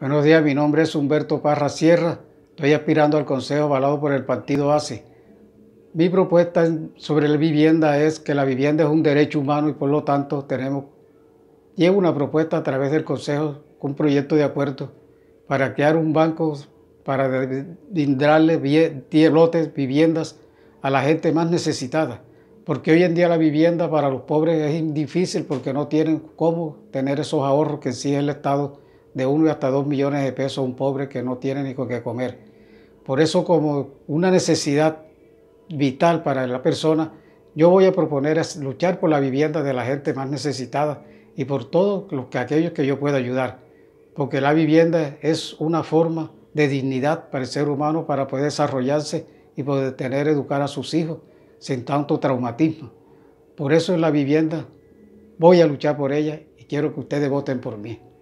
Buenos días, mi nombre es Humberto Parra Sierra. Estoy aspirando al Consejo avalado por el partido ACE. Mi propuesta sobre la vivienda es que la vivienda es un derecho humano y por lo tanto tenemos, llevo una propuesta a través del Consejo, un proyecto de acuerdo para crear un banco para brindarle lotes, viviendas a la gente más necesitada. Porque hoy en día la vivienda para los pobres es difícil porque no tienen cómo tener esos ahorros que sí el Estado de 1 hasta 2 millones de pesos a un pobre que no tiene ni con qué comer. Por eso como una necesidad vital para la persona, yo voy a proponer luchar por la vivienda de la gente más necesitada y por todos que, aquellos que yo pueda ayudar, porque la vivienda es una forma de dignidad para el ser humano para poder desarrollarse y poder tener educar a sus hijos sin tanto traumatismo. Por eso en la vivienda voy a luchar por ella y quiero que ustedes voten por mí.